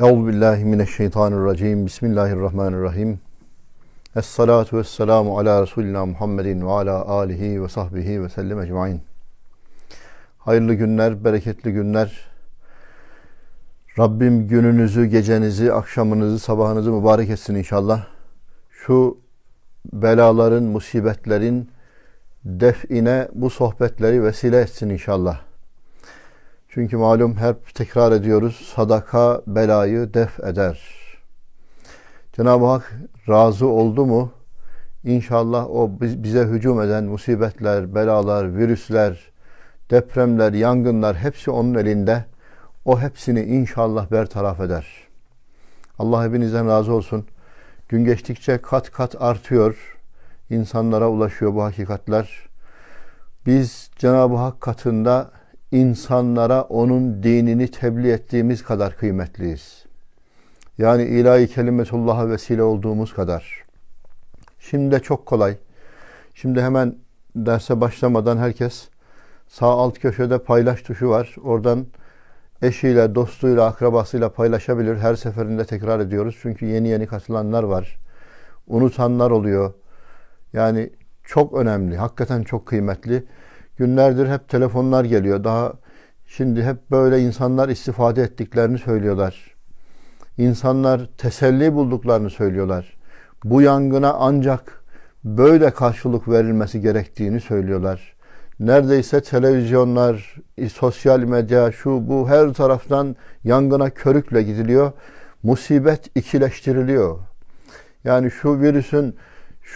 Euzu billahi mineşşeytanirracim. Bismillahirrahmanirrahim. Essalatu vesselamu ala Resulina Muhammedin ve ala alihi ve sahbihi ve sellem ecmaîn. Hayırlı günler, bereketli günler. Rabbim gününüzü, gecenizi, akşamınızı, sabahınızı mübarek etsin inşallah. Şu belaların, musibetlerin define bu sohbetleri vesile etsin inşallah. Çünkü malum hep tekrar ediyoruz. Sadaka belayı def eder. Cenab-ı Hak razı oldu mu? İnşallah o bize hücum eden musibetler, belalar, virüsler, depremler, yangınlar hepsi onun elinde. O hepsini inşallah bertaraf eder. Allah hepinizden razı olsun. Gün geçtikçe kat kat artıyor. İnsanlara ulaşıyor bu hakikatler. Biz Cenab-ı Hak katında insanlara onun dinini tebliğ ettiğimiz kadar kıymetliyiz. Yani ilahi kelimetullah'a vesile olduğumuz kadar. Şimdi de çok kolay. Şimdi hemen derse başlamadan herkes sağ alt köşede paylaş tuşu var. Oradan eşiyle, dostuyla, akrabasıyla paylaşabilir. Her seferinde tekrar ediyoruz. Çünkü yeni yeni katılanlar var. Unutanlar oluyor. Yani çok önemli, hakikaten çok kıymetli. Günlerdir hep telefonlar geliyor. Daha şimdi hep böyle insanlar istifade ettiklerini söylüyorlar. İnsanlar teselli bulduklarını söylüyorlar. Bu yangına ancak böyle karşılık verilmesi gerektiğini söylüyorlar. Neredeyse televizyonlar, sosyal medya, şu bu her taraftan yangına körükle gidiliyor. Musibet ikileştiriliyor. Yani şu virüsün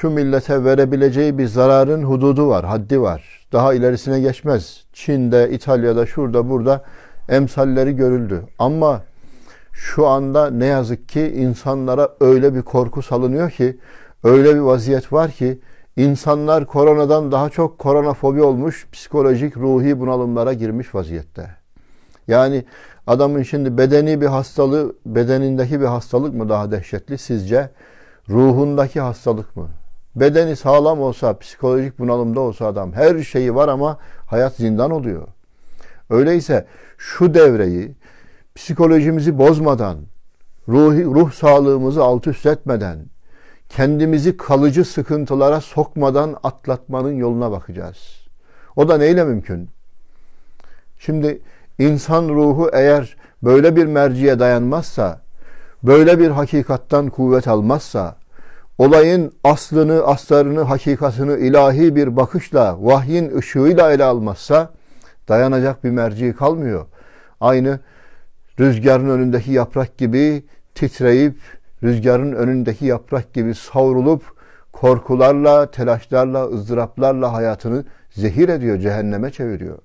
şu millete verebileceği bir zararın hududu var, haddi var. Daha ilerisine geçmez. Çin'de, İtalya'da, şurada, burada emsalleri görüldü. Ama şu anda ne yazık ki insanlara öyle bir korku salınıyor ki, öyle bir vaziyet var ki insanlar koronadan daha çok koronafobi olmuş, psikolojik, ruhi bunalımlara girmiş vaziyette. Yani adamın şimdi bedeni bir hastalığı, bedenindeki bir hastalık mı daha dehşetli sizce? Ruhundaki hastalık mı? Bedeni sağlam olsa, psikolojik bunalımda olsa adam her şeyi var ama hayat zindan oluyor. Öyleyse şu devreyi psikolojimizi bozmadan, ruh ruh sağlığımızı alt üst etmeden, kendimizi kalıcı sıkıntılara sokmadan atlatmanın yoluna bakacağız. O da neyle mümkün? Şimdi insan ruhu eğer böyle bir merciye dayanmazsa, böyle bir hakikattan kuvvet almazsa, olayın aslını, aslarını, hakikatını ilahi bir bakışla, vahyin ışığıyla ele almazsa dayanacak bir merci kalmıyor. Aynı rüzgarın önündeki yaprak gibi titreyip, rüzgarın önündeki yaprak gibi savrulup, korkularla, telaşlarla, ızdıraplarla hayatını zehir ediyor, cehenneme çeviriyor.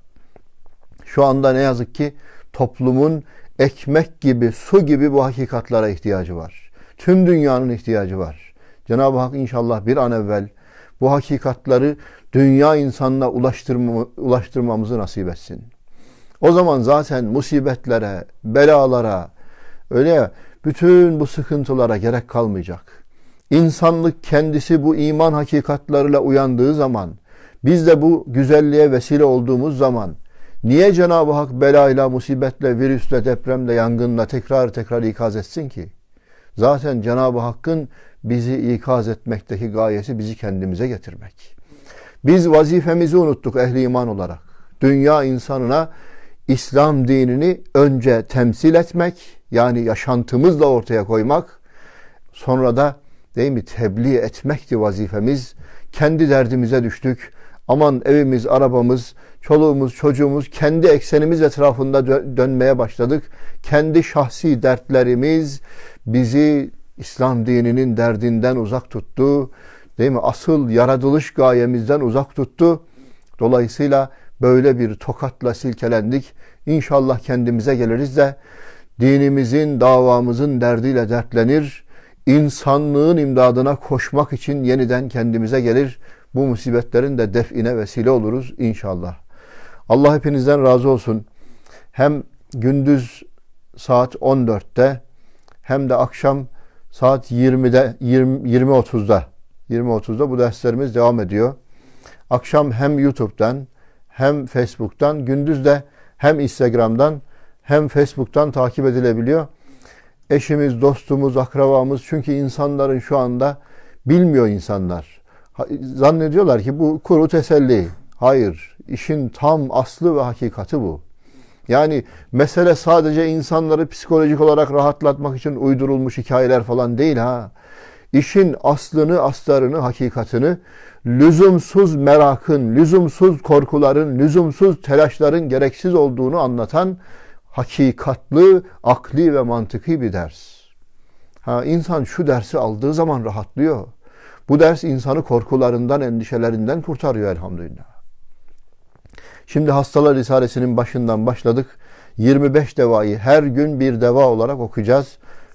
Şu anda ne yazık ki toplumun ekmek gibi, su gibi bu hakikatlara ihtiyacı var. Tüm dünyanın ihtiyacı var. Cenab-ı Hak inşallah bir an evvel bu hakikatları dünya insanına ulaştırma, ulaştırmamızı nasip etsin. O zaman zaten musibetlere, belalara, öyle ya, bütün bu sıkıntılara gerek kalmayacak. İnsanlık kendisi bu iman hakikatlarıyla uyandığı zaman, biz de bu güzelliğe vesile olduğumuz zaman, niye Cenab-ı Hak belayla, musibetle, virüsle, depremle, yangınla tekrar tekrar ikaz etsin ki? Zaten Cenab-ı Hakk'ın bizi ikaz etmekteki gayesi bizi kendimize getirmek. Biz vazifemizi unuttuk ehli iman olarak. Dünya insanına İslam dinini önce temsil etmek, yani yaşantımızla ortaya koymak, sonra da değil mi tebliğ etmekti vazifemiz. Kendi derdimize düştük. Aman evimiz, arabamız, çoluğumuz, çocuğumuz kendi eksenimiz etrafında dönmeye başladık. Kendi şahsi dertlerimiz bizi İslam dininin derdinden uzak tuttu. Değil mi? Asıl yaratılış gayemizden uzak tuttu. Dolayısıyla böyle bir tokatla silkelendik. İnşallah kendimize geliriz de dinimizin, davamızın derdiyle dertlenir. İnsanlığın imdadına koşmak için yeniden kendimize gelir. Bu musibetlerin de define vesile oluruz inşallah. Allah hepinizden razı olsun. Hem gündüz saat 14'te hem de akşam saat 20'de 20 20.30'da 20.30'da bu derslerimiz devam ediyor. Akşam hem YouTube'dan hem Facebook'tan gündüz de hem Instagram'dan hem Facebook'tan takip edilebiliyor. Eşimiz, dostumuz, akrabamız çünkü insanların şu anda bilmiyor insanlar. Zannediyorlar ki bu kuru teselli. Hayır, işin tam aslı ve hakikati bu. Yani mesele sadece insanları psikolojik olarak rahatlatmak için uydurulmuş hikayeler falan değil ha. İşin aslını, astarını, hakikatini lüzumsuz merakın, lüzumsuz korkuların, lüzumsuz telaşların gereksiz olduğunu anlatan hakikatli, akli ve mantıki bir ders. Ha, insan şu dersi aldığı zaman rahatlıyor. Bu ders insanı korkularından, endişelerinden kurtarıyor elhamdülillah. Şimdi hastalar risalesinin başından başladık. 25 devayı her gün bir deva olarak okuyacağız.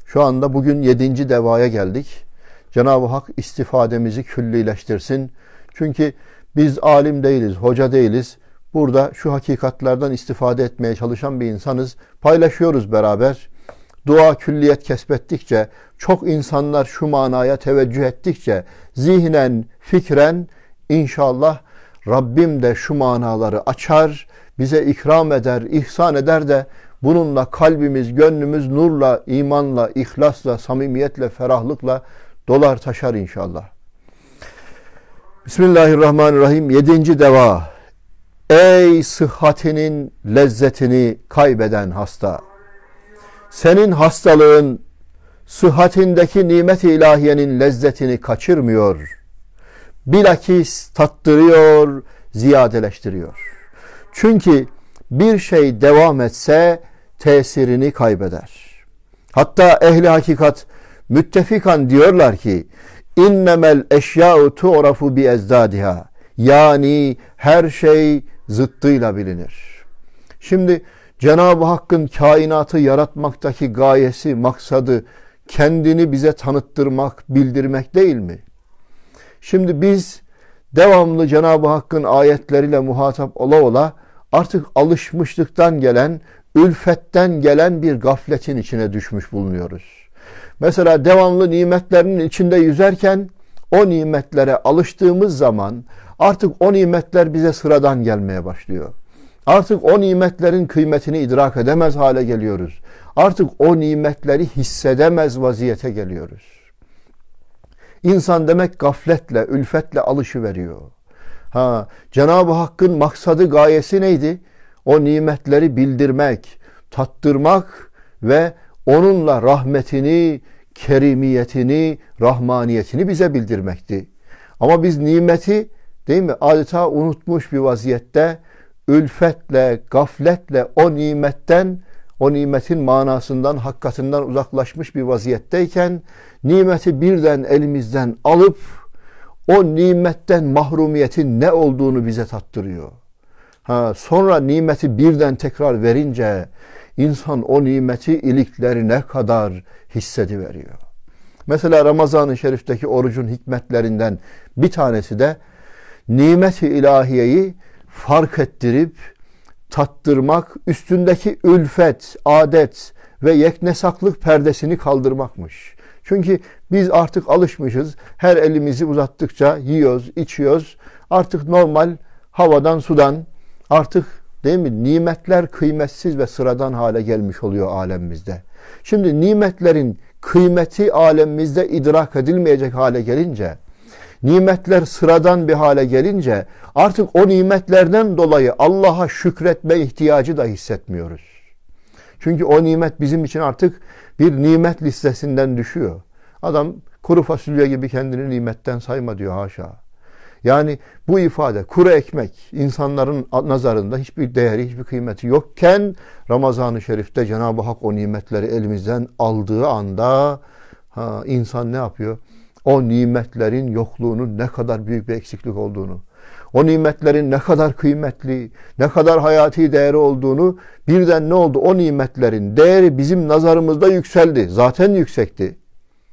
Şu anda bugün 7. devaya geldik. Cenab-ı Hak istifademizi küllileştirsin. Çünkü biz alim değiliz, hoca değiliz. Burada şu hakikatlerden istifade etmeye çalışan bir insanız. Paylaşıyoruz beraber. Dua külliyet kesbettikçe, çok insanlar şu manaya teveccüh ettikçe, zihnen, fikren inşallah Rabbim de şu manaları açar, bize ikram eder, ihsan eder de bununla kalbimiz, gönlümüz nurla, imanla, ihlasla, samimiyetle, ferahlıkla dolar taşar inşallah. Bismillahirrahmanirrahim. Yedinci deva. Ey sıhhatinin lezzetini kaybeden hasta. Senin hastalığın sıhhatindeki nimet-i ilahiyenin lezzetini kaçırmıyor.'' bilakis tattırıyor, ziyadeleştiriyor. Çünkü bir şey devam etse tesirini kaybeder. Hatta ehli hakikat müttefikan diyorlar ki innemel eşya'u tu'rafu bi ezdadiha yani her şey zıttıyla bilinir. Şimdi Cenab-ı Hakk'ın kainatı yaratmaktaki gayesi, maksadı kendini bize tanıttırmak, bildirmek değil mi? Şimdi biz devamlı Cenab-ı Hakk'ın ayetleriyle muhatap ola ola artık alışmışlıktan gelen, ülfetten gelen bir gafletin içine düşmüş bulunuyoruz. Mesela devamlı nimetlerinin içinde yüzerken o nimetlere alıştığımız zaman artık o nimetler bize sıradan gelmeye başlıyor. Artık o nimetlerin kıymetini idrak edemez hale geliyoruz. Artık o nimetleri hissedemez vaziyete geliyoruz. İnsan demek gafletle, ülfetle alışı veriyor. Ha, Cenab-ı Hakk'ın maksadı, gayesi neydi? O nimetleri bildirmek, tattırmak ve onunla rahmetini, kerimiyetini, rahmaniyetini bize bildirmekti. Ama biz nimeti değil mi adeta unutmuş bir vaziyette ülfetle, gafletle o nimetten o nimetin manasından, hakkatından uzaklaşmış bir vaziyetteyken nimeti birden elimizden alıp o nimetten mahrumiyetin ne olduğunu bize tattırıyor. Ha, sonra nimeti birden tekrar verince insan o nimeti iliklerine kadar hissediveriyor. Mesela Ramazan-ı Şerif'teki orucun hikmetlerinden bir tanesi de nimeti ilahiyeyi fark ettirip tattırmak, üstündeki ülfet, adet ve yeknesaklık perdesini kaldırmakmış. Çünkü biz artık alışmışız. Her elimizi uzattıkça yiyoruz, içiyoruz. Artık normal havadan, sudan artık değil mi? Nimetler kıymetsiz ve sıradan hale gelmiş oluyor alemimizde. Şimdi nimetlerin kıymeti alemimizde idrak edilmeyecek hale gelince nimetler sıradan bir hale gelince artık o nimetlerden dolayı Allah'a şükretme ihtiyacı da hissetmiyoruz. Çünkü o nimet bizim için artık bir nimet listesinden düşüyor. Adam kuru fasulye gibi kendini nimetten sayma diyor haşa. Yani bu ifade kuru ekmek insanların nazarında hiçbir değeri, hiçbir kıymeti yokken Ramazan-ı Şerif'te Cenab-ı Hak o nimetleri elimizden aldığı anda ha, insan ne yapıyor? o nimetlerin yokluğunun ne kadar büyük bir eksiklik olduğunu, o nimetlerin ne kadar kıymetli, ne kadar hayati değeri olduğunu birden ne oldu? O nimetlerin değeri bizim nazarımızda yükseldi. Zaten yüksekti.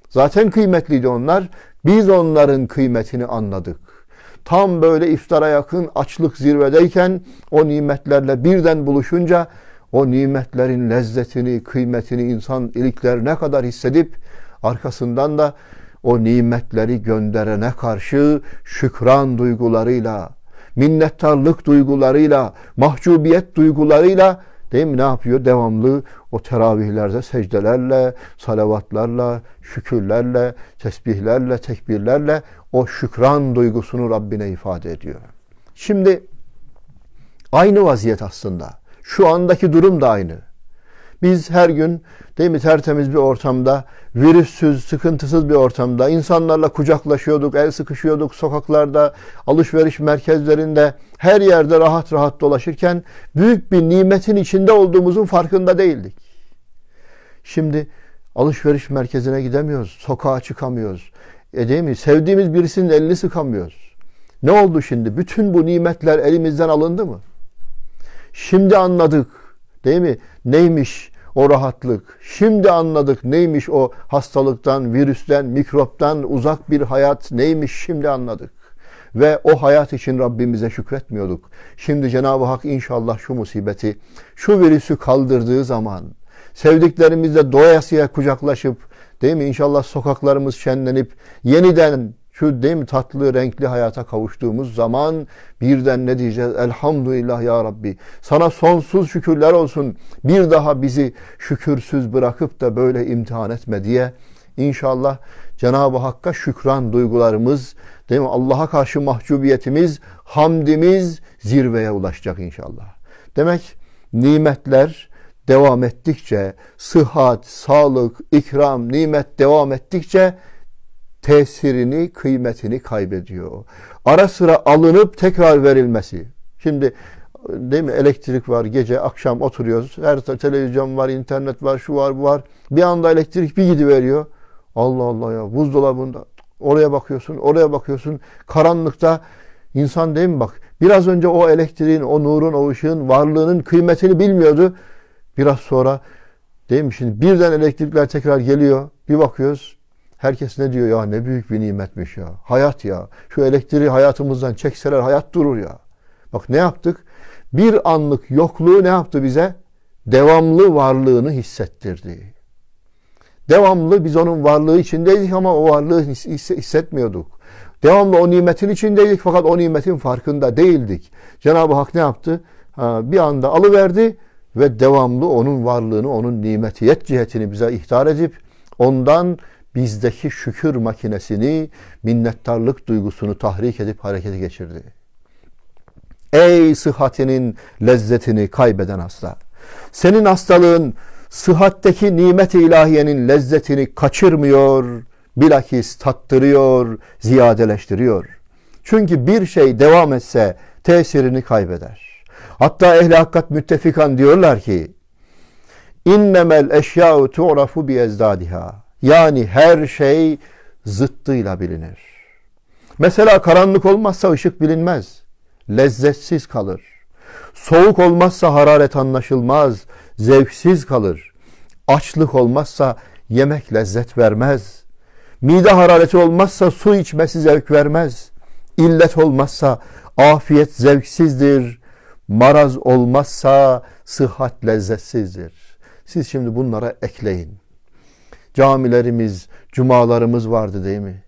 Zaten kıymetliydi onlar. Biz onların kıymetini anladık. Tam böyle iftara yakın açlık zirvedeyken o nimetlerle birden buluşunca o nimetlerin lezzetini, kıymetini insan ilikler ne kadar hissedip arkasından da o nimetleri gönderene karşı şükran duygularıyla, minnettarlık duygularıyla, mahcubiyet duygularıyla değil mi ne yapıyor? Devamlı o teravihlerde secdelerle, salavatlarla, şükürlerle, tesbihlerle, tekbirlerle o şükran duygusunu Rabbine ifade ediyor. Şimdi aynı vaziyet aslında. Şu andaki durum da aynı. Biz her gün değil mi tertemiz bir ortamda, virüssüz, sıkıntısız bir ortamda insanlarla kucaklaşıyorduk, el sıkışıyorduk sokaklarda, alışveriş merkezlerinde, her yerde rahat rahat dolaşırken büyük bir nimetin içinde olduğumuzun farkında değildik. Şimdi alışveriş merkezine gidemiyoruz, sokağa çıkamıyoruz. E değil mi? Sevdiğimiz birisinin elini sıkamıyoruz. Ne oldu şimdi? Bütün bu nimetler elimizden alındı mı? Şimdi anladık. Değil mi? Neymiş? o rahatlık. Şimdi anladık neymiş o hastalıktan, virüsten, mikroptan uzak bir hayat neymiş şimdi anladık. Ve o hayat için Rabbimize şükretmiyorduk. Şimdi Cenab-ı Hak inşallah şu musibeti, şu virüsü kaldırdığı zaman sevdiklerimizle doyasıya kucaklaşıp değil mi inşallah sokaklarımız şenlenip yeniden şu dem tatlı renkli hayata kavuştuğumuz zaman birden ne diyeceğiz? Elhamdülillah ya Rabbi. Sana sonsuz şükürler olsun. Bir daha bizi şükürsüz bırakıp da böyle imtihan etme diye İnşallah Cenab-ı Hakk'a şükran duygularımız, değil mi? Allah'a karşı mahcubiyetimiz, hamdimiz zirveye ulaşacak inşallah. Demek nimetler devam ettikçe, sıhhat, sağlık, ikram, nimet devam ettikçe tesirini, kıymetini kaybediyor. Ara sıra alınıp tekrar verilmesi. Şimdi değil mi elektrik var gece akşam oturuyoruz. Her televizyon var, internet var, şu var, bu var. Bir anda elektrik bir gidiveriyor. Allah Allah ya buzdolabında oraya bakıyorsun, oraya bakıyorsun. Karanlıkta insan değil mi bak? Biraz önce o elektriğin, o nurun, o ışığın varlığının kıymetini bilmiyordu. Biraz sonra değil mi şimdi birden elektrikler tekrar geliyor. Bir bakıyoruz Herkes ne diyor ya ne büyük bir nimetmiş ya. Hayat ya. Şu elektriği hayatımızdan çekseler hayat durur ya. Bak ne yaptık? Bir anlık yokluğu ne yaptı bize? Devamlı varlığını hissettirdi. Devamlı biz onun varlığı içindeydik ama o varlığı hissetmiyorduk. Devamlı o nimetin içindeydik fakat o nimetin farkında değildik. Cenab-ı Hak ne yaptı? Ha, bir anda alıverdi ve devamlı onun varlığını, onun nimetiyet cihetini bize ihtar edip ondan bizdeki şükür makinesini, minnettarlık duygusunu tahrik edip harekete geçirdi. Ey sıhhatinin lezzetini kaybeden hasta! Senin hastalığın sıhhatteki nimet ilahiyenin lezzetini kaçırmıyor, bilakis tattırıyor, ziyadeleştiriyor. Çünkü bir şey devam etse tesirini kaybeder. Hatta ehli hakkat müttefikan diyorlar ki, innemel eşya'u tu'rafu bi ezdadiha. Yani her şey zıttıyla bilinir. Mesela karanlık olmazsa ışık bilinmez. Lezzetsiz kalır. Soğuk olmazsa hararet anlaşılmaz. Zevksiz kalır. Açlık olmazsa yemek lezzet vermez. Mide harareti olmazsa su içmesi zevk vermez. İllet olmazsa afiyet zevksizdir. Maraz olmazsa sıhhat lezzetsizdir. Siz şimdi bunlara ekleyin camilerimiz, cumalarımız vardı değil mi?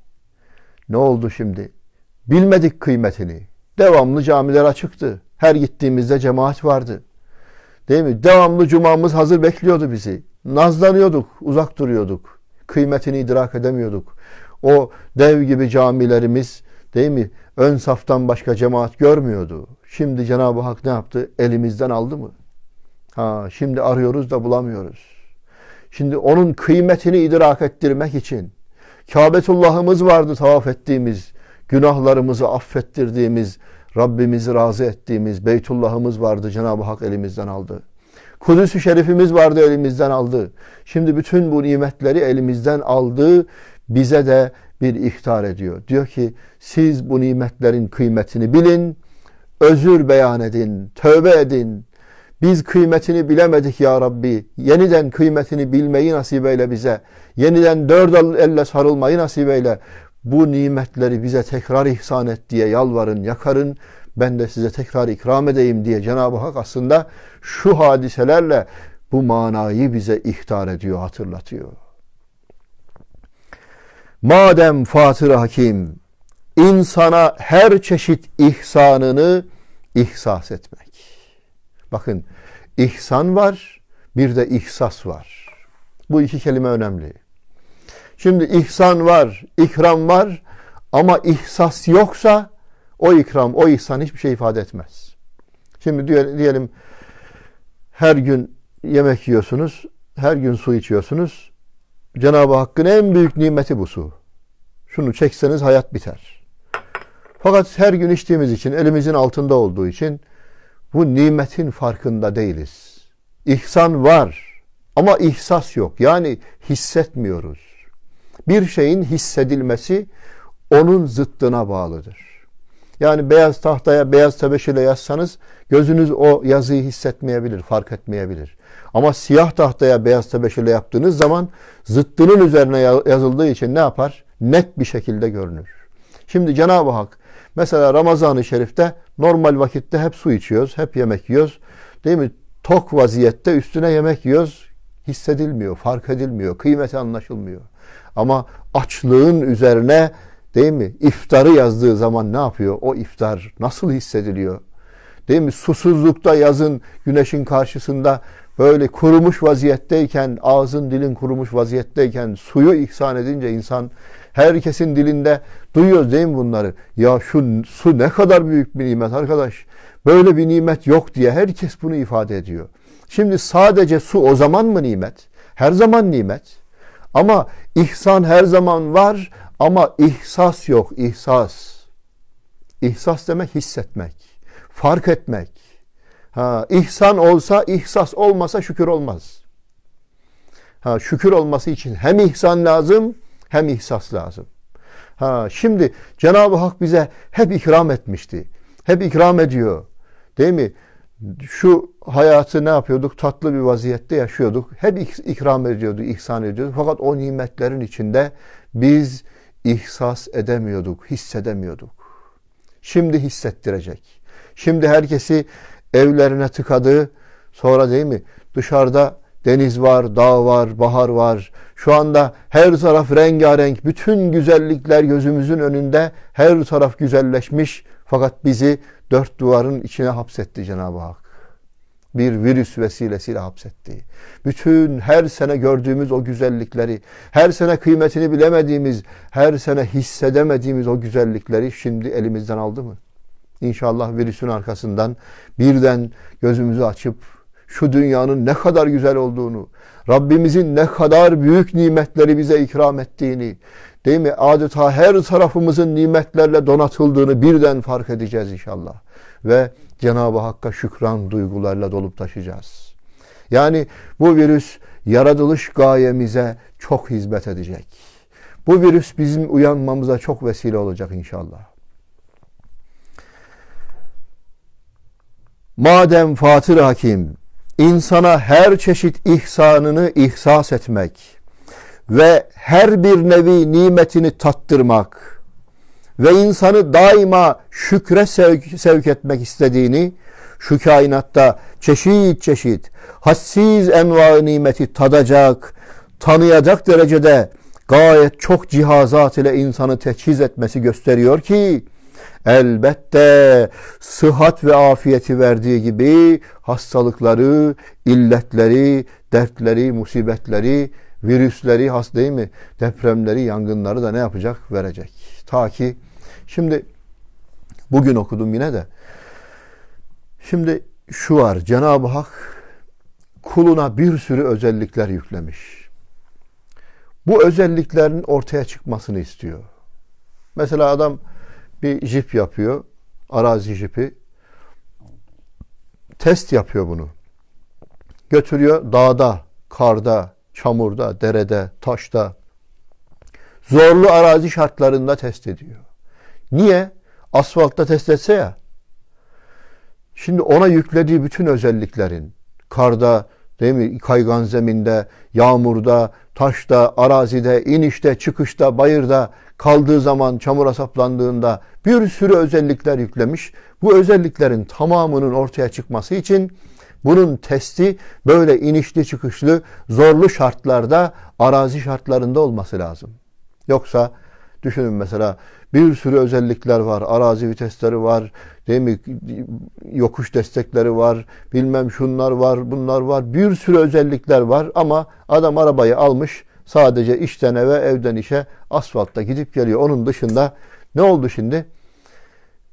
Ne oldu şimdi? Bilmedik kıymetini. Devamlı camiler açıktı. Her gittiğimizde cemaat vardı. Değil mi? Devamlı cumamız hazır bekliyordu bizi. Nazlanıyorduk, uzak duruyorduk. Kıymetini idrak edemiyorduk. O dev gibi camilerimiz değil mi? Ön saftan başka cemaat görmüyordu. Şimdi Cenab-ı Hak ne yaptı? Elimizden aldı mı? Ha, şimdi arıyoruz da bulamıyoruz. Şimdi onun kıymetini idrak ettirmek için Kabe'tullahımız vardı tavaf ettiğimiz, günahlarımızı affettirdiğimiz, Rabbimizi razı ettiğimiz Beytullah'ımız vardı Cenab-ı Hak elimizden aldı. Kudüs-ü Şerif'imiz vardı elimizden aldı. Şimdi bütün bu nimetleri elimizden aldı. Bize de bir ihtar ediyor. Diyor ki siz bu nimetlerin kıymetini bilin, özür beyan edin, tövbe edin, biz kıymetini bilemedik ya Rabbi. Yeniden kıymetini bilmeyi nasip eyle bize. Yeniden dört elle sarılmayı nasip eyle. Bu nimetleri bize tekrar ihsan et diye yalvarın, yakarın. Ben de size tekrar ikram edeyim diye Cenab-ı Hak aslında şu hadiselerle bu manayı bize ihtar ediyor, hatırlatıyor. Madem Fatır Hakim insana her çeşit ihsanını ihsas etmek Bakın ihsan var, bir de ihsas var. Bu iki kelime önemli. Şimdi ihsan var, ikram var ama ihsas yoksa o ikram, o ihsan hiçbir şey ifade etmez. Şimdi diyelim her gün yemek yiyorsunuz, her gün su içiyorsunuz. Cenab-ı Hakk'ın en büyük nimeti bu su. Şunu çekseniz hayat biter. Fakat her gün içtiğimiz için, elimizin altında olduğu için bu nimetin farkında değiliz. İhsan var ama ihsas yok. Yani hissetmiyoruz. Bir şeyin hissedilmesi onun zıttına bağlıdır. Yani beyaz tahtaya beyaz tebeşirle yazsanız gözünüz o yazıyı hissetmeyebilir, fark etmeyebilir. Ama siyah tahtaya beyaz tebeşirle yaptığınız zaman zıttının üzerine yazıldığı için ne yapar? Net bir şekilde görünür. Şimdi Cenab-ı Hak mesela Ramazan-ı Şerif'te Normal vakitte hep su içiyoruz, hep yemek yiyoruz. Değil mi? Tok vaziyette üstüne yemek yiyoruz. Hissedilmiyor, fark edilmiyor, kıymeti anlaşılmıyor. Ama açlığın üzerine değil mi? İftarı yazdığı zaman ne yapıyor? O iftar nasıl hissediliyor? Değil mi? Susuzlukta yazın güneşin karşısında böyle kurumuş vaziyetteyken, ağzın dilin kurumuş vaziyetteyken suyu ihsan edince insan herkesin dilinde duyuyor, değil mi bunları? Ya şu su ne kadar büyük bir nimet arkadaş. Böyle bir nimet yok diye herkes bunu ifade ediyor. Şimdi sadece su o zaman mı nimet? Her zaman nimet. Ama ihsan her zaman var ama ihsas yok, ihsas. İhsas demek hissetmek, fark etmek. Ha, ihsan olsa, ihsas olmasa şükür olmaz. Ha, şükür olması için hem ihsan lazım hem ihsas lazım. Ha, şimdi Cenab-ı Hak bize hep ikram etmişti. Hep ikram ediyor. Değil mi? Şu hayatı ne yapıyorduk? Tatlı bir vaziyette yaşıyorduk. Hep ikram ediyordu, ihsan ediyordu. Fakat o nimetlerin içinde biz ihsas edemiyorduk, hissedemiyorduk. Şimdi hissettirecek. Şimdi herkesi evlerine tıkadı. Sonra değil mi? Dışarıda deniz var, dağ var, bahar var. Şu anda her taraf rengarenk. Bütün güzellikler gözümüzün önünde. Her taraf güzelleşmiş. Fakat bizi dört duvarın içine hapsetti Cenab-ı Hak. Bir virüs vesilesiyle hapsetti. Bütün her sene gördüğümüz o güzellikleri, her sene kıymetini bilemediğimiz, her sene hissedemediğimiz o güzellikleri şimdi elimizden aldı mı? İnşallah virüsün arkasından birden gözümüzü açıp şu dünyanın ne kadar güzel olduğunu, Rabbimizin ne kadar büyük nimetleri bize ikram ettiğini, değil mi? Adeta her tarafımızın nimetlerle donatıldığını birden fark edeceğiz inşallah. Ve Cenab-ı Hakk'a şükran duygularla dolup taşıyacağız. Yani bu virüs yaratılış gayemize çok hizmet edecek. Bu virüs bizim uyanmamıza çok vesile olacak inşallah. Madem Fatır Hakim insana her çeşit ihsanını ihsas etmek ve her bir nevi nimetini tattırmak ve insanı daima şükre sevk, sevk etmek istediğini şu kainatta çeşit çeşit hassiz enva nimeti tadacak, tanıyacak derecede gayet çok cihazat ile insanı teçhiz etmesi gösteriyor ki Elbette sıhhat ve afiyeti verdiği gibi hastalıkları, illetleri, dertleri, musibetleri, virüsleri, hast değil mi? Depremleri, yangınları da ne yapacak? Verecek. Ta ki şimdi bugün okudum yine de. Şimdi şu var. Cenab-ı Hak kuluna bir sürü özellikler yüklemiş. Bu özelliklerin ortaya çıkmasını istiyor. Mesela adam bir jip yapıyor. Arazi jipi. Test yapıyor bunu. Götürüyor dağda, karda, çamurda, derede, taşta. Zorlu arazi şartlarında test ediyor. Niye? Asfaltta test etse ya. Şimdi ona yüklediği bütün özelliklerin karda, değil mi? Kaygan zeminde, yağmurda, taşta, arazide, inişte, çıkışta, bayırda kaldığı zaman çamura saplandığında bir sürü özellikler yüklemiş. Bu özelliklerin tamamının ortaya çıkması için bunun testi böyle inişli çıkışlı zorlu şartlarda arazi şartlarında olması lazım. Yoksa düşünün mesela bir sürü özellikler var. Arazi vitesleri var. Değil mi? Yokuş destekleri var. Bilmem şunlar var, bunlar var. Bir sürü özellikler var ama adam arabayı almış Sadece işten eve, evden işe asfaltta gidip geliyor. Onun dışında ne oldu şimdi?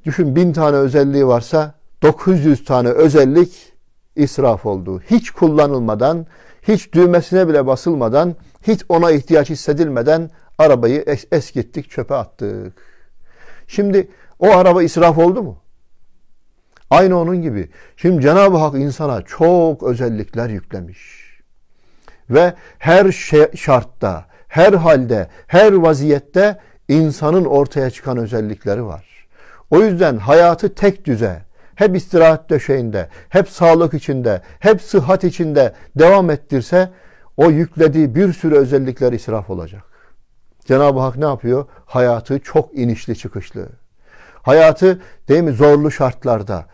Düşün bin tane özelliği varsa 900 tane özellik israf oldu. Hiç kullanılmadan, hiç düğmesine bile basılmadan, hiç ona ihtiyaç hissedilmeden arabayı es eskittik, çöpe attık. Şimdi o araba israf oldu mu? Aynı onun gibi. Şimdi Cenab-ı Hak insana çok özellikler yüklemiş ve her şey, şartta, her halde, her vaziyette insanın ortaya çıkan özellikleri var. O yüzden hayatı tek düze, hep istirahat döşeğinde, hep sağlık içinde, hep sıhhat içinde devam ettirse o yüklediği bir sürü özellikler israf olacak. Cenab-ı Hak ne yapıyor? Hayatı çok inişli çıkışlı. Hayatı değil mi zorlu şartlarda,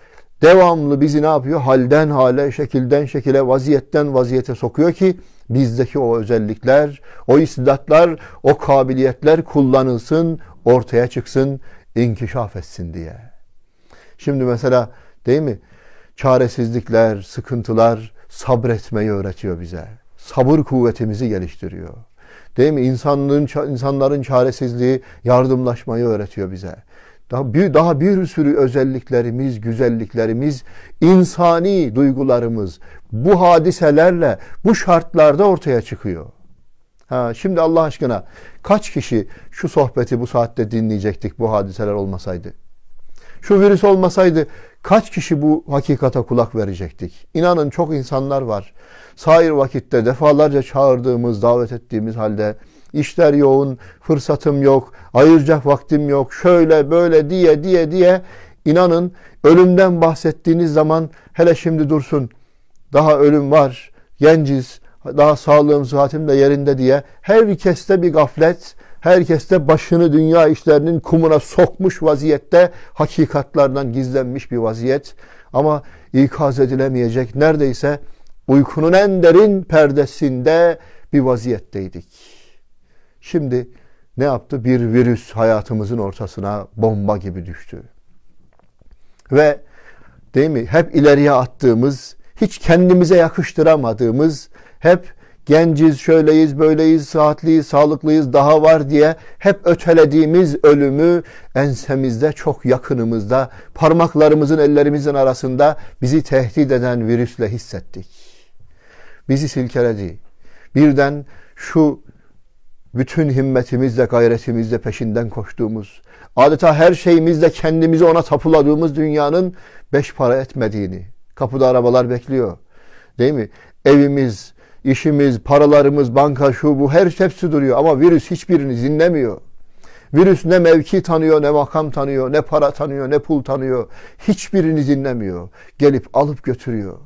devamlı bizi ne yapıyor? Halden hale, şekilden şekile, vaziyetten vaziyete sokuyor ki bizdeki o özellikler, o istidatlar, o kabiliyetler kullanılsın, ortaya çıksın, inkişaf etsin diye. Şimdi mesela değil mi? Çaresizlikler, sıkıntılar sabretmeyi öğretiyor bize. Sabır kuvvetimizi geliştiriyor. Değil mi? İnsanlığın, insanların çaresizliği yardımlaşmayı öğretiyor bize. Daha bir, daha bir sürü özelliklerimiz, güzelliklerimiz, insani duygularımız bu hadiselerle, bu şartlarda ortaya çıkıyor. Ha, şimdi Allah aşkına kaç kişi şu sohbeti bu saatte dinleyecektik bu hadiseler olmasaydı? Şu virüs olmasaydı kaç kişi bu hakikata kulak verecektik? İnanın çok insanlar var. Sair vakitte defalarca çağırdığımız, davet ettiğimiz halde işler yoğun, fırsatım yok, ayıracak vaktim yok, şöyle böyle diye diye diye inanın ölümden bahsettiğiniz zaman hele şimdi dursun. Daha ölüm var, genciz, daha sağlığım, sıhhatim de yerinde diye herkeste bir gaflet, herkeste başını dünya işlerinin kumuna sokmuş vaziyette hakikatlardan gizlenmiş bir vaziyet ama ikaz edilemeyecek neredeyse uykunun en derin perdesinde bir vaziyetteydik. Şimdi ne yaptı? Bir virüs hayatımızın ortasına bomba gibi düştü. Ve değil mi? Hep ileriye attığımız, hiç kendimize yakıştıramadığımız, hep genciz, şöyleyiz, böyleyiz, sıhhatliyiz, sağlıklıyız, daha var diye hep ötelediğimiz ölümü ensemizde, çok yakınımızda, parmaklarımızın, ellerimizin arasında bizi tehdit eden virüsle hissettik. Bizi silkeledi. Birden şu bütün himmetimizle, gayretimizle peşinden koştuğumuz, adeta her şeyimizle kendimizi ona tapuladığımız dünyanın beş para etmediğini, kapıda arabalar bekliyor. Değil mi? Evimiz, işimiz, paralarımız, banka, şu bu her şey hepsi duruyor ama virüs hiçbirini dinlemiyor. Virüs ne mevki tanıyor, ne makam tanıyor, ne para tanıyor, ne pul tanıyor. Hiçbirini dinlemiyor. Gelip alıp götürüyor.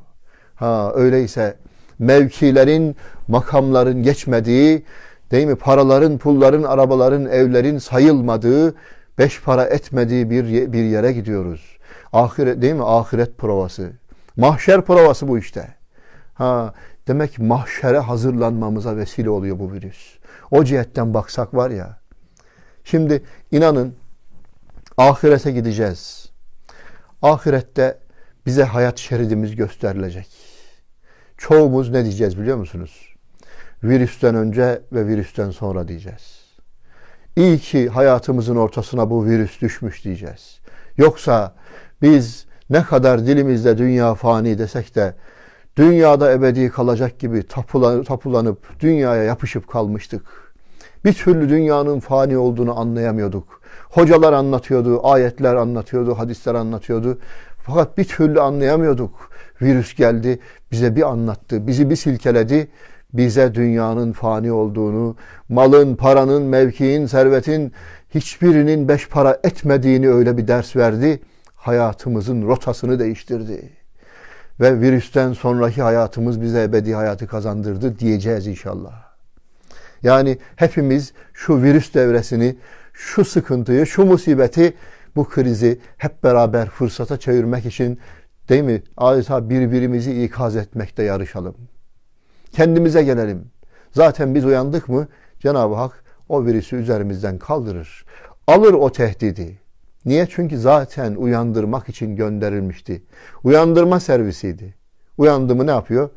Ha öyleyse mevkilerin, makamların geçmediği değil mi? Paraların, pulların, arabaların, evlerin sayılmadığı, beş para etmediği bir bir yere gidiyoruz. Ahiret değil mi? Ahiret provası. Mahşer provası bu işte. Ha, demek ki mahşere hazırlanmamıza vesile oluyor bu virüs. O cihetten baksak var ya. Şimdi inanın ahirete gideceğiz. Ahirette bize hayat şeridimiz gösterilecek. Çoğumuz ne diyeceğiz biliyor musunuz? virüsten önce ve virüsten sonra diyeceğiz. İyi ki hayatımızın ortasına bu virüs düşmüş diyeceğiz. Yoksa biz ne kadar dilimizde dünya fani desek de dünyada ebedi kalacak gibi tapulanıp dünyaya yapışıp kalmıştık. Bir türlü dünyanın fani olduğunu anlayamıyorduk. Hocalar anlatıyordu, ayetler anlatıyordu, hadisler anlatıyordu. Fakat bir türlü anlayamıyorduk. Virüs geldi, bize bir anlattı, bizi bir silkeledi bize dünyanın fani olduğunu, malın, paranın, mevkiin, servetin hiçbirinin beş para etmediğini öyle bir ders verdi. Hayatımızın rotasını değiştirdi. Ve virüsten sonraki hayatımız bize ebedi hayatı kazandırdı diyeceğiz inşallah. Yani hepimiz şu virüs devresini, şu sıkıntıyı, şu musibeti, bu krizi hep beraber fırsata çevirmek için değil mi? Adeta birbirimizi ikaz etmekte yarışalım. Kendimize gelelim. Zaten biz uyandık mı Cenab-ı Hak o virüsü üzerimizden kaldırır. Alır o tehdidi. Niye? Çünkü zaten uyandırmak için gönderilmişti. Uyandırma servisiydi. Uyandı mı ne yapıyor?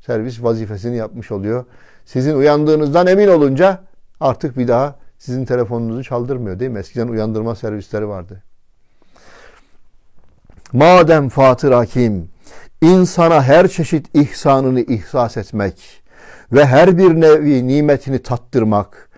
Servis vazifesini yapmış oluyor. Sizin uyandığınızdan emin olunca artık bir daha sizin telefonunuzu çaldırmıyor değil mi? Eskiden uyandırma servisleri vardı. Madem Fatır Hakim insana her çeşit ihsanını ihsas etmek ve her bir nevi nimetini tattırmak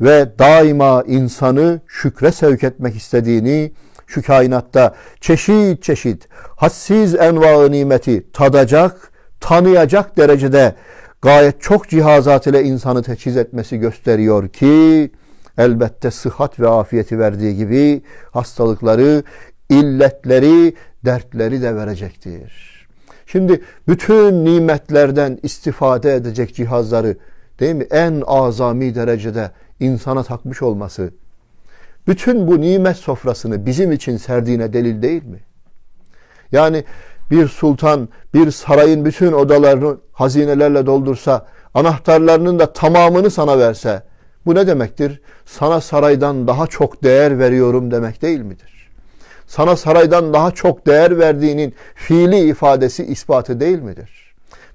ve daima insanı şükre sevk etmek istediğini şu kainatta çeşit çeşit hassiz enva nimeti tadacak, tanıyacak derecede gayet çok cihazat ile insanı teçhiz etmesi gösteriyor ki elbette sıhhat ve afiyeti verdiği gibi hastalıkları, illetleri, dertleri de verecektir. Şimdi bütün nimetlerden istifade edecek cihazları değil mi? En azami derecede insana takmış olması bütün bu nimet sofrasını bizim için serdiğine delil değil mi? Yani bir sultan bir sarayın bütün odalarını hazinelerle doldursa, anahtarlarının da tamamını sana verse bu ne demektir? Sana saraydan daha çok değer veriyorum demek değil midir? sana saraydan daha çok değer verdiğinin fiili ifadesi ispatı değil midir?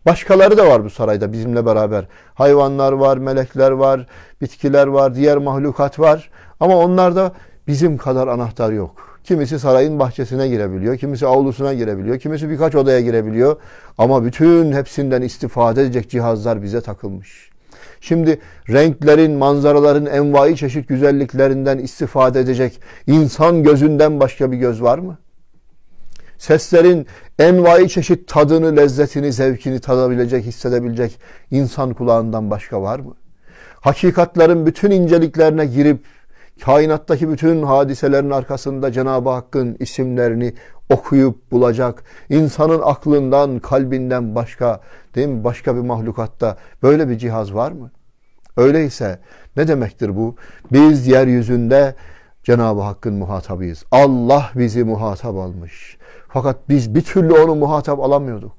Başkaları da var bu sarayda bizimle beraber. Hayvanlar var, melekler var, bitkiler var, diğer mahlukat var. Ama onlarda bizim kadar anahtar yok. Kimisi sarayın bahçesine girebiliyor, kimisi avlusuna girebiliyor, kimisi birkaç odaya girebiliyor. Ama bütün hepsinden istifade edecek cihazlar bize takılmış. Şimdi renklerin, manzaraların envai çeşit güzelliklerinden istifade edecek insan gözünden başka bir göz var mı? Seslerin envai çeşit tadını, lezzetini, zevkini tadabilecek, hissedebilecek insan kulağından başka var mı? Hakikatlerin bütün inceliklerine girip kainattaki bütün hadiselerin arkasında Cenab-ı Hakk'ın isimlerini, okuyup bulacak. insanın aklından, kalbinden başka değil mi? Başka bir mahlukatta böyle bir cihaz var mı? Öyleyse ne demektir bu? Biz yeryüzünde Cenab-ı Hakk'ın muhatabıyız. Allah bizi muhatap almış. Fakat biz bir türlü onu muhatap alamıyorduk.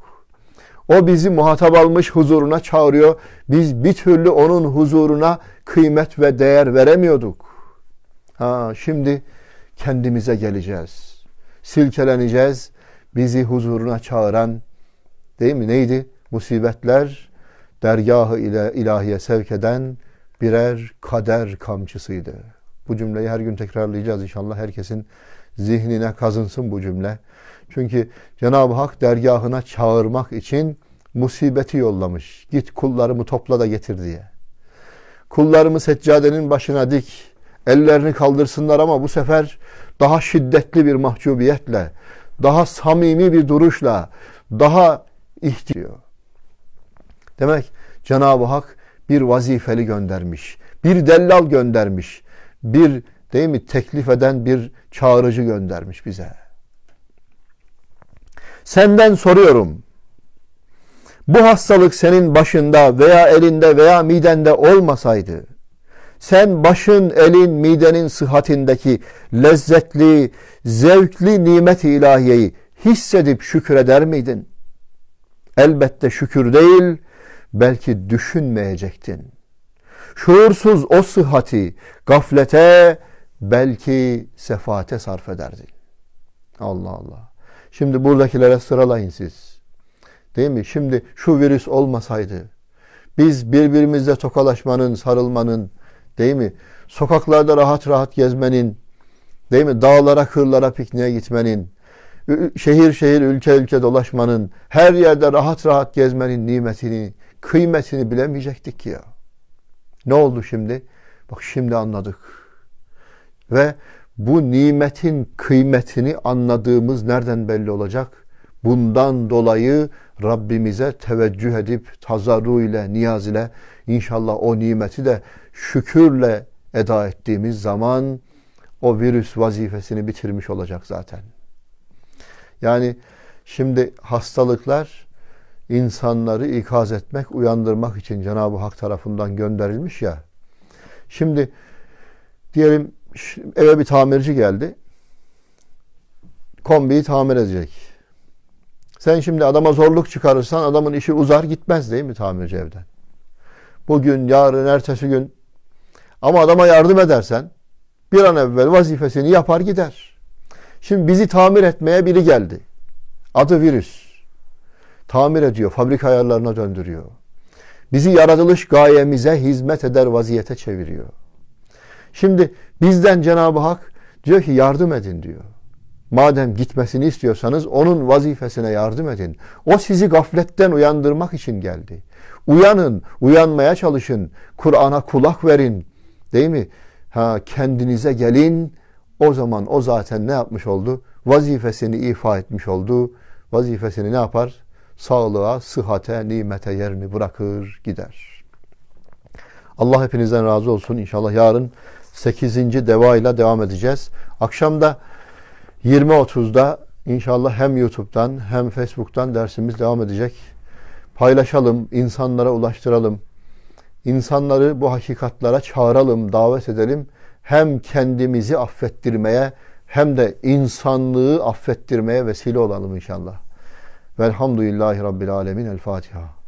O bizi muhatap almış huzuruna çağırıyor. Biz bir türlü onun huzuruna kıymet ve değer veremiyorduk. Ha, şimdi kendimize geleceğiz silkeleneceğiz. Bizi huzuruna çağıran değil mi neydi? Musibetler dergahı ile ilahiye sevk eden birer kader kamçısıydı. Bu cümleyi her gün tekrarlayacağız inşallah herkesin zihnine kazınsın bu cümle. Çünkü Cenab-ı Hak dergahına çağırmak için musibeti yollamış. Git kullarımı topla da getir diye. Kullarımı seccadenin başına dik. Ellerini kaldırsınlar ama bu sefer daha şiddetli bir mahcubiyetle, daha samimi bir duruşla, daha ihtiyor. Demek Cenab-ı Hak bir vazifeli göndermiş, bir dellal göndermiş, bir değil mi teklif eden bir çağrıcı göndermiş bize. Senden soruyorum. Bu hastalık senin başında veya elinde veya midende olmasaydı sen başın, elin, midenin sıhhatindeki lezzetli, zevkli nimet ilahiyeyi hissedip şükreder miydin? Elbette şükür değil, belki düşünmeyecektin. Şuursuz o sıhhati gaflete, belki sefate sarf ederdin. Allah Allah. Şimdi buradakilere sıralayın siz. Değil mi? Şimdi şu virüs olmasaydı, biz birbirimizle tokalaşmanın, sarılmanın, değil mi? Sokaklarda rahat rahat gezmenin, değil mi? Dağlara, kırlara pikniğe gitmenin, şehir şehir, ülke ülke dolaşmanın, her yerde rahat rahat gezmenin nimetini, kıymetini bilemeyecektik ki ya. Ne oldu şimdi? Bak şimdi anladık. Ve bu nimetin kıymetini anladığımız nereden belli olacak? Bundan dolayı Rabbimize teveccüh edip tazarru ile, niyaz ile inşallah o nimeti de şükürle eda ettiğimiz zaman o virüs vazifesini bitirmiş olacak zaten. Yani şimdi hastalıklar insanları ikaz etmek, uyandırmak için Cenab-ı Hak tarafından gönderilmiş ya. Şimdi diyelim eve bir tamirci geldi. Kombiyi tamir edecek. Sen şimdi adama zorluk çıkarırsan adamın işi uzar gitmez değil mi tamirci evden? Bugün, yarın, ertesi gün ama adama yardım edersen bir an evvel vazifesini yapar gider. Şimdi bizi tamir etmeye biri geldi. Adı virüs. Tamir ediyor, fabrika ayarlarına döndürüyor. Bizi yaratılış gayemize hizmet eder vaziyete çeviriyor. Şimdi bizden Cenab-ı Hak diyor ki yardım edin diyor. Madem gitmesini istiyorsanız onun vazifesine yardım edin. O sizi gafletten uyandırmak için geldi. Uyanın, uyanmaya çalışın, Kur'an'a kulak verin, Değil mi? Ha kendinize gelin. O zaman o zaten ne yapmış oldu? Vazifesini ifa etmiş oldu. Vazifesini ne yapar? Sağlığa, sıhhate, nimete yerini bırakır gider. Allah hepinizden razı olsun. İnşallah yarın 8. devayla devam edeceğiz. Akşam Akşamda 20.30'da inşallah hem YouTube'dan hem Facebook'tan dersimiz devam edecek. Paylaşalım, insanlara ulaştıralım insanları bu hakikatlara çağıralım, davet edelim. Hem kendimizi affettirmeye hem de insanlığı affettirmeye vesile olalım inşallah. Velhamdülillahi Rabbil Alemin. El Fatiha.